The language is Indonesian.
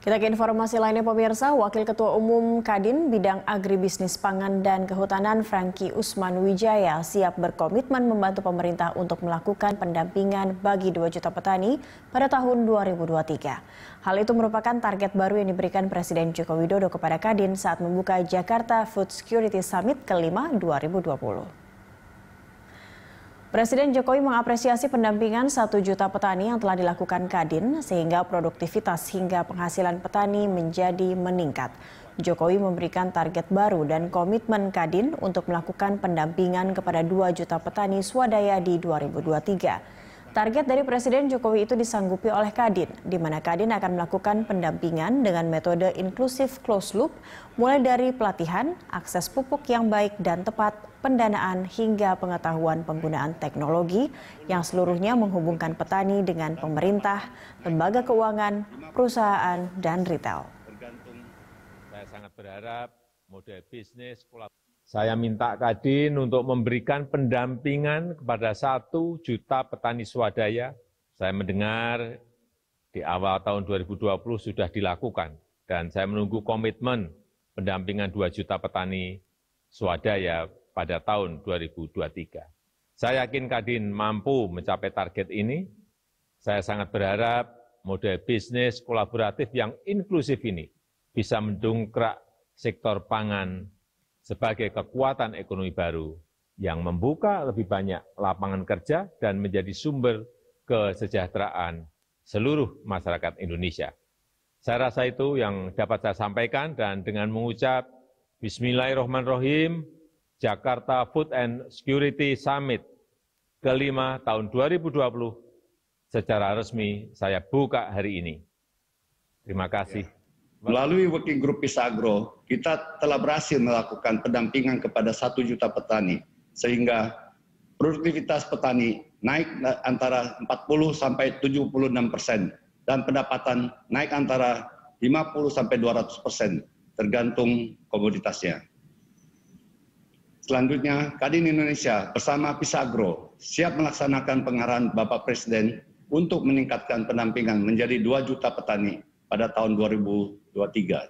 Kita ke informasi lainnya pemirsa, Wakil Ketua Umum Kadin Bidang Agribisnis Pangan dan Kehutanan Franky Usman Wijaya siap berkomitmen membantu pemerintah untuk melakukan pendampingan bagi 2 juta petani pada tahun 2023. Hal itu merupakan target baru yang diberikan Presiden Joko Widodo kepada Kadin saat membuka Jakarta Food Security Summit ke-5 2020. Presiden Jokowi mengapresiasi pendampingan 1 juta petani yang telah dilakukan Kadin sehingga produktivitas hingga penghasilan petani menjadi meningkat. Jokowi memberikan target baru dan komitmen Kadin untuk melakukan pendampingan kepada 2 juta petani swadaya di 2023. Target dari Presiden Jokowi itu disanggupi oleh Kadin, di mana Kadin akan melakukan pendampingan dengan metode inklusif closed loop, mulai dari pelatihan, akses pupuk yang baik dan tepat, pendanaan hingga pengetahuan penggunaan teknologi yang seluruhnya menghubungkan petani dengan pemerintah, lembaga keuangan, perusahaan, dan retail. Saya sangat berharap model bisnis saya minta kadin untuk memberikan pendampingan kepada satu juta petani swadaya. Saya mendengar di awal tahun 2020 sudah dilakukan, dan saya menunggu komitmen pendampingan dua juta petani swadaya pada tahun 2023. Saya yakin Kadin mampu mencapai target ini. Saya sangat berharap model bisnis kolaboratif yang inklusif ini bisa mendongkrak sektor pangan sebagai kekuatan ekonomi baru yang membuka lebih banyak lapangan kerja dan menjadi sumber kesejahteraan seluruh masyarakat Indonesia. Saya rasa itu yang dapat saya sampaikan dan dengan mengucap Bismillahirrahmanirrahim, Jakarta Food and Security Summit ke-5 tahun 2020 secara resmi saya buka hari ini. Terima kasih. Ya. Melalui working group Pisagro, kita telah berhasil melakukan pendampingan kepada satu juta petani, sehingga produktivitas petani naik antara 40 sampai 76 persen, dan pendapatan naik antara 50 sampai 200 persen, tergantung komoditasnya. Selanjutnya, Kadin Indonesia bersama Pisagro siap melaksanakan pengarahan Bapak Presiden untuk meningkatkan pendampingan menjadi 2 juta petani pada tahun dua ribu dua puluh tiga